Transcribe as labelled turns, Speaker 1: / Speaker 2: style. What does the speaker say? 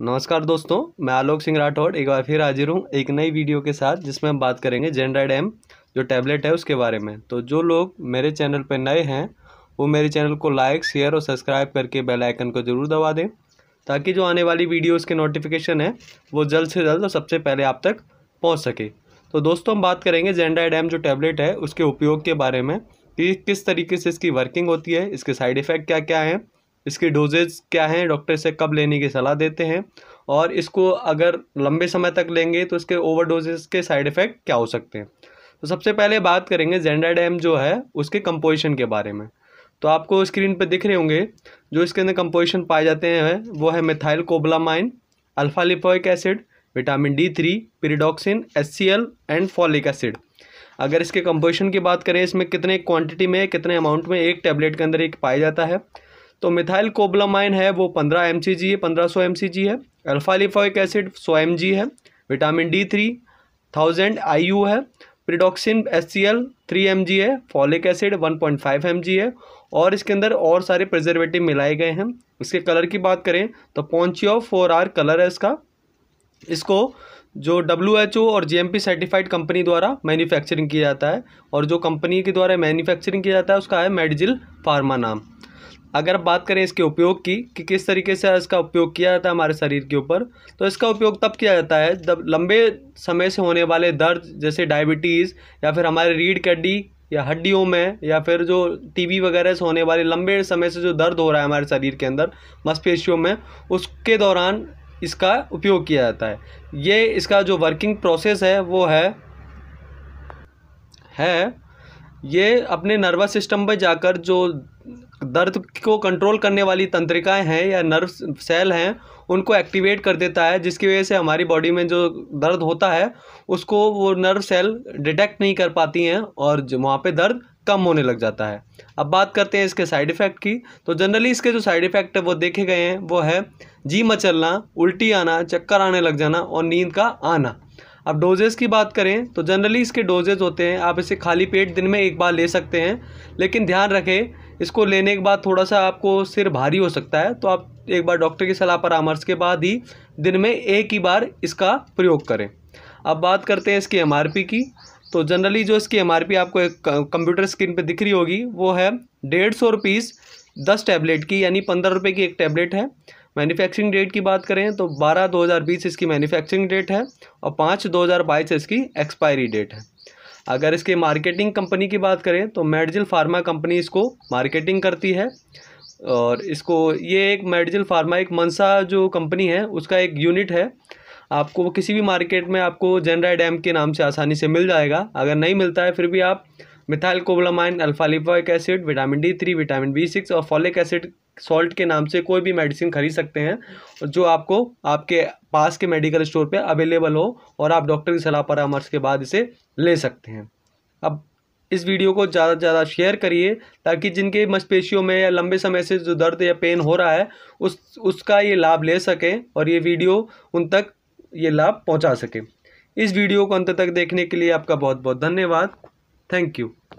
Speaker 1: नमस्कार दोस्तों मैं आलोक सिंह राठौड़ एक बार फिर हाजिर हूँ एक नई वीडियो के साथ जिसमें हम बात करेंगे जेनराइड एम जो टैबलेट है उसके बारे में तो जो लोग मेरे चैनल पर नए हैं वो मेरे चैनल को लाइक शेयर और सब्सक्राइब करके बेल आइकन को ज़रूर दबा दें ताकि जो आने वाली वीडियोज़ के नोटिफिकेशन है वो जल्द से जल्द और सबसे पहले आप तक पहुँच सके तो दोस्तों हम बात करेंगे जेनराइड एम जो टैबलेट है उसके उपयोग के बारे में कि किस तरीके से इसकी वर्किंग होती है इसके साइड इफ़ेक्ट क्या क्या हैं इसकी डोजेज क्या हैं डॉक्टर से कब लेने की सलाह देते हैं और इसको अगर लंबे समय तक लेंगे तो इसके डोजेज़ के साइड इफ़ेक्ट क्या हो सकते हैं तो सबसे पहले बात करेंगे जेंडाडेम जो है उसके कंपोजिशन के बारे में तो आपको स्क्रीन पर दिख रहे होंगे जो इसके अंदर कंपोजिशन पाए जाते हैं वो है methylcobalamin alpha lipoic acid vitamin D three pyridoxine S C L and folic acid अगर इसके कंपोजिशन की बात करें इसमें कितने क्वांटिटी में कितने अमाउंट में एक टैबलेट के अंदर एक पाया जाता है तो मिथाइल कोबलामाइन है वो पंद्रह एम सी जी है पंद्रह सौ एम सी जी है अल्फा एसिड सौ एम जी है vitamin D three thousand I U है pyridoxine S C L three M G है folic acid one point five M G है और इसके अंदर और सारे प्रिजर्वेटिव मिलाए गए हैं इसके कलर की बात करें तो पॉन्चियो फोर आर कलर है इसका इसको जो डब्ल्यू एच ओ और G M P certified company द्वारा मैन्युफैक्चरिंग किया जाता है और जो कंपनी के द्वारा मैन्युफैक्चरिंग किया जाता है उसका है मेडिजिल फार्मा नाम अगर बात करें इसके उपयोग की कि किस तरीके से इसका उपयोग किया जाता है हमारे शरीर के ऊपर तो इसका उपयोग तब किया जाता है जब लंबे समय से होने वाले दर्द जैसे डायबिटीज़ या फिर हमारे रीढ़ की हड्डी या हड्डियों में या फिर जो टीबी वगैरह से होने वाले लंबे समय से जो दर्द हो रहा है हमारे शरीर के अंदर मस्पेशियों में उसके दौरान इसका उपयोग किया जाता है ये इसका जो वर्किंग प्रोसेस है वो है है ये अपने नर्वस सिस्टम पर जाकर जो दर्द को कंट्रोल करने वाली तंत्रिकाएं हैं या नर्व सेल हैं उनको एक्टिवेट कर देता है जिसकी वजह से हमारी बॉडी में जो दर्द होता है उसको वो नर्व सेल डिटेक्ट नहीं कर पाती हैं और वहाँ पे दर्द कम होने लग जाता है अब बात करते हैं इसके साइड इफ़ेक्ट की तो जनरली इसके जो साइड इफ़ेक्ट वो देखे गए हैं वो है जी मचलना उल्टी आना चक्कर आने लग जाना और नींद का आना अब डोजेज़ की बात करें तो जनरली इसके डोजेज़ होते हैं आप इसे खाली पेट दिन में एक बार ले सकते हैं लेकिन ध्यान रखें इसको लेने के बाद थोड़ा सा आपको सिर भारी हो सकता है तो आप एक बार डॉक्टर की सलाह परामर्श के बाद ही दिन में एक ही बार इसका प्रयोग करें अब बात करते हैं इसकी एम की तो जनरली जो इसकी एम आपको एक कंप्यूटर स्क्रीन पर दिख रही होगी वो है डेढ़ सौ रुपीज़ दस टैबलेट की यानी पंद्रह रुपये की एक टैबलेट है मैन्युफैक्चरिंग डेट की बात करें तो 12 2020 इसकी मैन्युफैक्चरिंग डेट है और 5 2022 इसकी एक्सपायरी डेट है अगर इसके मार्केटिंग कंपनी की बात करें तो मेडजिल फार्मा कंपनी इसको मार्केटिंग करती है और इसको ये एक मेडजिल फार्मा एक मनसा जो कंपनी है उसका एक यूनिट है आपको किसी भी मार्केट में आपको जनरा डैम के नाम से आसानी से मिल जाएगा अगर नहीं मिलता है फिर भी आप methylcobalamin alpha lipoic acid vitamin D three vitamin B six और फॉलिक एसिड सॉल्ट के नाम से कोई भी मेडिसिन खरीद सकते हैं जो आपको आपके पास के मेडिकल स्टोर पे अवेलेबल हो और आप डॉक्टर की सलाह परामर्श के बाद इसे ले सकते हैं अब इस वीडियो को ज़्यादा से ज़्यादा शेयर करिए ताकि जिनके मस्पेशियों में या लंबे समय से जो दर्द या पेन हो रहा है उस उसका ये लाभ ले सकें और ये वीडियो उन तक ये लाभ पहुँचा सकें इस वीडियो को अंत तक देखने के लिए आपका बहुत बहुत धन्यवाद थैंक यू